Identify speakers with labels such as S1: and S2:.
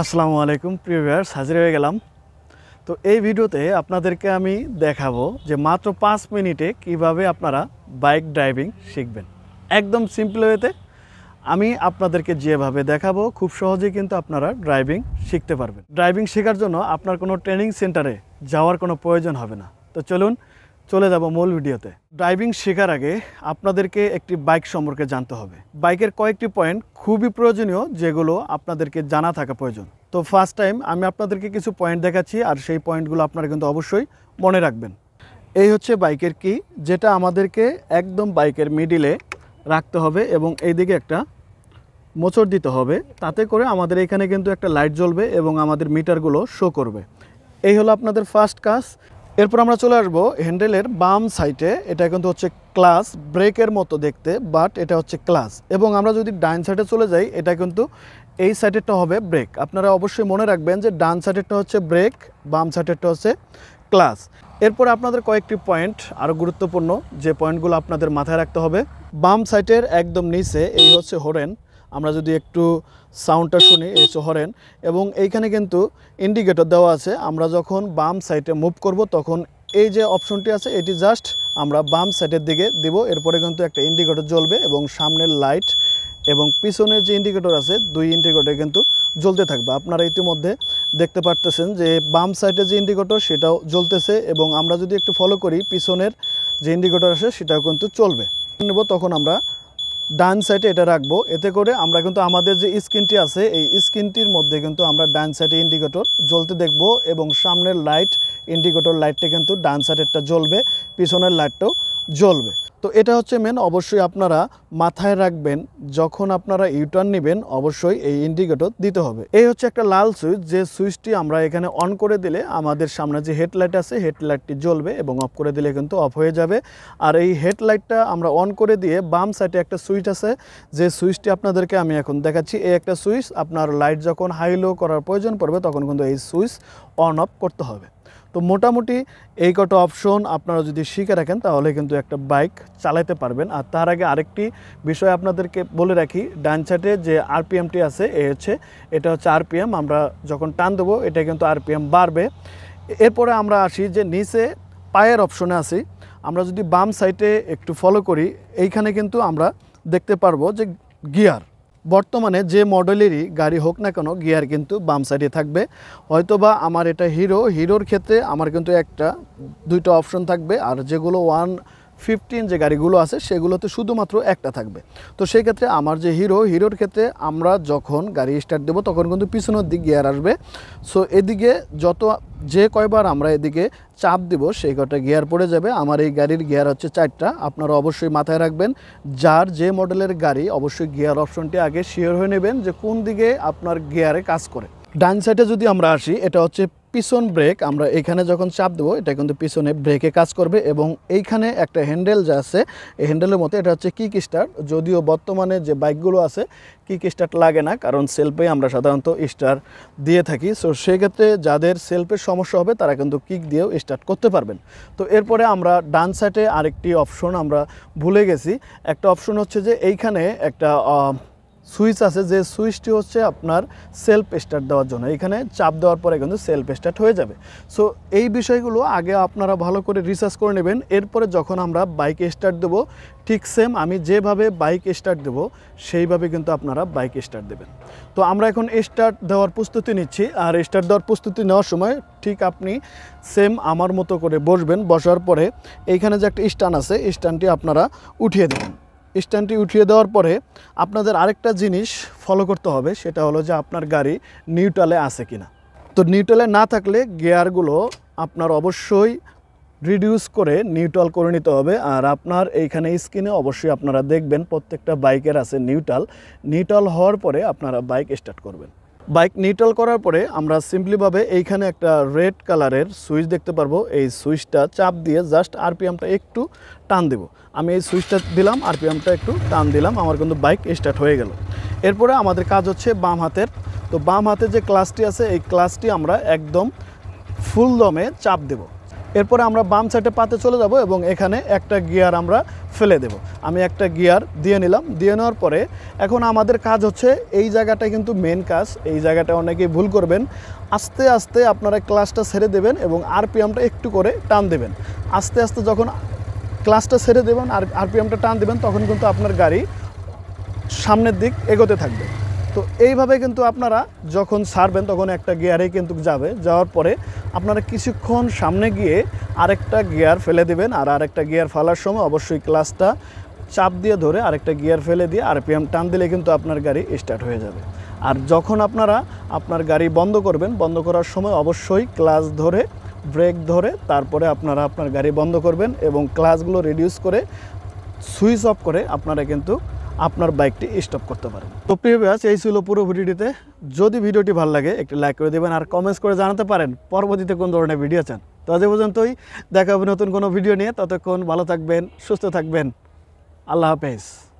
S1: আসসালামু আলাইকুম প্রিয় ভিউয়ার্স হাজির হয়ে গেলাম তো এই ভিডিওতে আপনাদেরকে আমি দেখাবো যে মাত্র পাঁচ মিনিটে কিভাবে আপনারা বাইক ড্রাইভিং শিখবেন একদম সিম্পল ওয়েতে আমি আপনাদেরকে যেভাবে দেখাবো খুব সহজে কিন্তু আপনারা ড্রাইভিং শিখতে পারবেন ড্রাইভিং শেখার জন্য আপনার কোনো ট্রেনিং সেন্টারে যাওয়ার কোনো প্রয়োজন হবে না তো চলুন চলে যাব মূল ভিডিওতে ড্রাইভিং শেখার আগে আপনাদেরকে একটি বাইক সম্পর্কে জানতে হবে বাইকের কয়েকটি পয়েন্ট খুবই প্রয়োজনীয় যেগুলো আপনাদেরকে জানা থাকা প্রয়োজন তো ফার্স্ট টাইম আমি আপনাদেরকে কিছু পয়েন্ট দেখাচ্ছি আর সেই পয়েন্টগুলো আপনারা কিন্তু অবশ্যই মনে রাখবেন এই হচ্ছে বাইকের কি যেটা আমাদেরকে একদম বাইকের মিডিলে রাখতে হবে এবং এই দিকে একটা মোচর দিতে হবে তাতে করে আমাদের এখানে কিন্তু একটা লাইট জ্বলবে এবং আমাদের মিটারগুলো শো করবে এই হলো আপনাদের ফার্স্ট কাজ এরপর আমরা চলে আসবো হ্যান্ডেলের বাম সাইটে এটা কিন্তু হচ্ছে ক্লাস ব্রেকের মতো দেখতে বাট এটা হচ্ছে ক্লাস এবং আমরা যদি ডান সাইডে চলে যাই এটা কিন্তু এই সাইডেরটা হবে ব্রেক আপনারা অবশ্যই মনে রাখবেন যে ডান সাইডেরটা হচ্ছে ব্রেক বাম সাইডেরটা হচ্ছে ক্লাস এরপর আপনাদের কয়েকটি পয়েন্ট আরও গুরুত্বপূর্ণ যে পয়েন্টগুলো আপনাদের মাথায় রাখতে হবে বাম সাইটের একদম নিচে এই হচ্ছে হোরেন আমরা যদি একটু সাউন্ডটা শুনি এই হরেন এবং এইখানে কিন্তু ইন্ডিকেটর দেওয়া আছে আমরা যখন বাম সাইডে মুভ করব তখন এই যে অপশনটি আছে এটি জাস্ট আমরা বাম সাইডের দিকে দেব এরপরে কিন্তু একটা ইন্ডিকেটর জ্বলবে এবং সামনের লাইট এবং পিছনের যে ইন্ডিকেটর আছে দুই ইন্ডিকেটর কিন্তু জ্বলতে থাকবে আপনারা ইতিমধ্যে দেখতে পারতেছেন যে বাম সাইডে যে ইন্ডিকেটর সেটাও জ্বলতেছে এবং আমরা যদি একটু ফলো করি পিছনের যে ইন্ডিকেটর আছে সেটাও কিন্তু চলবে নেব তখন আমরা ডান সাইডে এটা রাখবো এতে করে আমরা কিন্তু আমাদের যে স্ক্রিনটি আছে এই স্ক্রিনটির মধ্যে কিন্তু আমরা ডান সাইডে ইন্ডিকেটর জ্বলতে দেখব এবং সামনের লাইট ইন্ডিকেটর লাইটটা কিন্তু ডান সাইডেরটা জ্বলবে পিছনের লাইটটাও জ্বলবে তো এটা হচ্ছে মেন অবশ্যই আপনারা মাথায় রাখবেন যখন আপনারা ইউটার্ন নেবেন অবশ্যই এই ইন্ডিকেটর দিতে হবে এই হচ্ছে একটা লাল সুইচ যে সুইচটি আমরা এখানে অন করে দিলে আমাদের সামনে যে হেডলাইট আছে হেডলাইটটি জ্বলবে এবং অফ করে দিলে কিন্তু অফ হয়ে যাবে আর এই হেডলাইটটা আমরা অন করে দিয়ে বাম সাইডে একটা সুইচ আছে যে সুইচটি আপনাদেরকে আমি এখন দেখাচ্ছি এই একটা সুইচ আপনার লাইট যখন হাই লো করার প্রয়োজন পড়বে তখন কিন্তু এই সুইচ অন অফ করতে হবে তো মোটামুটি এই কটা অপশন আপনারা যদি শিখে রাখেন তাহলে কিন্তু একটা বাইক চালাতে পারবেন আর তার আগে আরেকটি বিষয় আপনাদেরকে বলে রাখি ডান সাইডে যে আরপিএমটি আছে এ হচ্ছে এটা হচ্ছে আরপিএম আমরা যখন টান দেবো এটা কিন্তু আরপিএম বাড়বে এরপরে আমরা আসি যে নিচে পায়ের অপশনে আসি আমরা যদি বাম সাইটে একটু ফলো করি এইখানে কিন্তু আমরা দেখতে পারবো যে গিয়ার বর্তমানে যে মডেলেরই গাড়ি হোক না কেন গিয়ার কিন্তু বাম সাইডে থাকবে হয়তোবা আমার এটা হিরো হিরোর ক্ষেত্রে আমার কিন্তু একটা দুইটা অপশন থাকবে আর যেগুলো ওয়ান ফিফটিন যে গাড়িগুলো আছে সেগুলোতে শুধুমাত্র একটা থাকবে তো সেই ক্ষেত্রে আমার যে হিরো হিরোর ক্ষেত্রে আমরা যখন গাড়ি স্টার্ট দেবো তখন কিন্তু পিছনের দিক গিয়ার আসবে সো এদিকে যত যে কয়বার আমরা এদিকে চাপ দেব সেই কটা গিয়ার পড়ে যাবে আমার এই গাড়ির গিয়ার হচ্ছে চারটা আপনারা অবশ্যই মাথায় রাখবেন যার যে মডেলের গাড়ি অবশ্যই গিয়ার অপশনটি আগে শেয়ার হয়ে নেবেন যে কোন দিকে আপনার গিয়ারে কাজ করে ডান সাইডে যদি আমরা আসি এটা হচ্ছে পিছন ব্রেক আমরা এখানে যখন চাপ দেবো এটা কিন্তু পিছনে ব্রেকে কাজ করবে এবং এইখানে একটা হ্যান্ডেল যা আছে এই হ্যান্ডেলের মতো এটা হচ্ছে কিক স্টার্ট যদিও বর্তমানে যে বাইকগুলো আছে কিক স্টার্ট লাগে না কারণ সেলফে আমরা সাধারণত স্টার দিয়ে থাকি সো সেক্ষেত্রে যাদের সেলফের সমস্যা হবে তারা কিন্তু কিক দিয়েও স্টার্ট করতে পারবেন তো এরপরে আমরা ডান সাইডে আরেকটি অপশন আমরা ভুলে গেছি একটা অপশন হচ্ছে যে এইখানে একটা সুইচ আছে যে সুইচটি হচ্ছে আপনার সেলফ স্টার্ট দেওয়ার জন্য এখানে চাপ দেওয়ার পরে কিন্তু সেলফ স্টার্ট হয়ে যাবে সো এই বিষয়গুলো আগে আপনারা ভালো করে রিসার্চ করে নেবেন এরপরে যখন আমরা বাইক স্টার্ট দেবো ঠিক সেম আমি যেভাবে বাইক স্টার্ট দেবো সেইভাবে কিন্তু আপনারা বাইক স্টার্ট দেবেন তো আমরা এখন স্টার্ট দেওয়ার প্রস্তুতি নিচ্ছি আর স্টার্ট দেওয়ার প্রস্তুতি নেওয়ার সময় ঠিক আপনি সেম আমার মতো করে বসবেন বসার পরে এইখানে যে একটা স্টান আছে স্টানটি আপনারা উঠিয়ে দেবেন স্ট্যান্ডটি উঠিয়ে দেওয়ার পরে আপনাদের আরেকটা জিনিস ফলো করতে হবে সেটা হলো যে আপনার গাড়ি নিউট্রালে আছে কিনা তো নিউট্রালে না থাকলে গিয়ারগুলো আপনার অবশ্যই রিডিউস করে নিউট্রাল করে নিতে হবে আর আপনার এইখানে স্ক্রিনে অবশ্যই আপনারা দেখবেন প্রত্যেকটা বাইকের আছে নিউট্রাল নিউট্রাল হওয়ার পরে আপনারা বাইক স্টার্ট করবেন বাইক নিউট্রাল করার পরে আমরা সিম্পলিভাবে এইখানে একটা রেড কালারের সুইচ দেখতে পারবো এই সুইচটা চাপ দিয়ে জাস্ট আরপিএমটা একটু টান দেব আমি এই সুইচটা দিলাম আরপিএমটা একটু টান দিলাম আমার কিন্তু বাইক স্টার্ট হয়ে গেল এরপরে আমাদের কাজ হচ্ছে বাম হাতের তো বাম হাতে যে ক্লাসটি আছে এই ক্লাসটি আমরা একদম ফুল দমে চাপ দেবো এরপরে আমরা বাম সাইডে পাতে চলে যাব এবং এখানে একটা গিয়ার আমরা ফেলে দেব আমি একটা গিয়ার দিয়ে নিলাম দিয়ে নেওয়ার পরে এখন আমাদের কাজ হচ্ছে এই জায়গাটা কিন্তু মেন কাজ এই জায়গাটা অনেকেই ভুল করবেন আস্তে আস্তে আপনারা ক্লাসটা ছেড়ে দেবেন এবং আরপিএমটা একটু করে টান দেবেন আস্তে আস্তে যখন ক্লাসটা ছেড়ে দেবেন আর আরপিএমটা টান দেবেন তখন কিন্তু আপনার গাড়ি সামনের দিক এগোতে থাকবে তো এইভাবে কিন্তু আপনারা যখন ছাড়বেন তখন একটা গিয়ারে কিন্তু যাবে যাওয়ার পরে আপনারা কিছুক্ষণ সামনে গিয়ে আরেকটা গিয়ার ফেলে দেবেন আর আরেকটা গিয়ার ফেলার সময় অবশ্যই ক্লাসটা চাপ দিয়ে ধরে আরেকটা গিয়ার ফেলে দিয়ে আরপিএম টান দিলে কিন্তু আপনার গাড়ি স্টার্ট হয়ে যাবে আর যখন আপনারা আপনার গাড়ি বন্ধ করবেন বন্ধ করার সময় অবশ্যই ক্লাস ধরে ব্রেক ধরে তারপরে আপনারা আপনার গাড়ি বন্ধ করবেন এবং ক্লাসগুলো রিডিউস করে সুইচ অফ করে আপনারা কিন্তু আপনার বাইকটি স্টপ করতে পারেন তো প্রিয় ব্যাস এই ছিল পুরো ভিডিওটিতে যদি ভিডিওটি ভালো লাগে একটি লাইক করে দেবেন আর কমেন্টস করে জানাতে পারেন পরবর্তীতে কোন ধরনের ভিডিও চান তো আজ পর্যন্তই দেখা হবে নতুন কোনো ভিডিও নিয়ে ততক্ষণ ভালো থাকবেন সুস্থ থাকবেন আল্লাহ হাফেজ